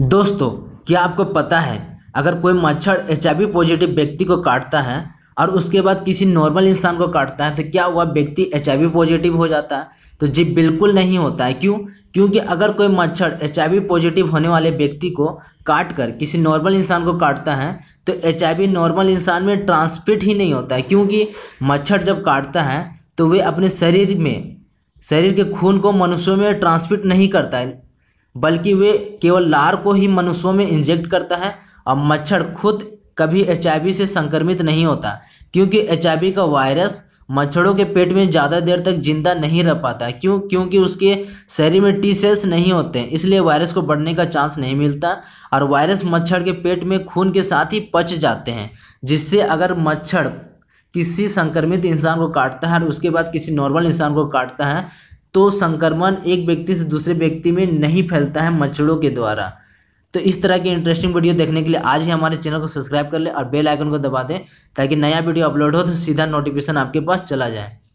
दोस्तों क्या आपको पता है अगर कोई मच्छर एच पॉजिटिव व्यक्ति को काटता है और उसके बाद किसी नॉर्मल इंसान को काटता है तो क्या वह व्यक्ति एच पॉजिटिव हो जाता है तो जी बिल्कुल नहीं होता है क्यों क्योंकि अगर कोई मच्छर एच पॉजिटिव होने वाले व्यक्ति को काट कर किसी नॉर्मल इंसान को काटता है तो एच नॉर्मल इंसान में ट्रांसफिट ही नहीं होता है क्योंकि मच्छर जब काटता है तो वे अपने शरीर में शरीर के खून को मनुष्यों में ट्रांसफिट नहीं करता है बल्कि वे केवल लार को ही मनुष्यों में इंजेक्ट करता है और मच्छर खुद कभी एच से संक्रमित नहीं होता क्योंकि एच का वायरस मच्छरों के पेट में ज़्यादा देर तक जिंदा नहीं रह पाता क्यों क्योंकि उसके शरीर में टी सेल्स नहीं होते हैं इसलिए वायरस को बढ़ने का चांस नहीं मिलता और वायरस मच्छर के पेट में खून के साथ ही पच जाते हैं जिससे अगर मच्छर किसी संक्रमित इंसान को काटता है और उसके बाद किसी नॉर्मल इंसान को काटता है तो संक्रमण एक व्यक्ति से दूसरे व्यक्ति में नहीं फैलता है मच्छरों के द्वारा तो इस तरह की इंटरेस्टिंग वीडियो देखने के लिए आज ही हमारे चैनल को सब्सक्राइब कर ले और बेल आइकन को दबा दें ताकि नया वीडियो अपलोड हो तो सीधा नोटिफिकेशन आपके पास चला जाए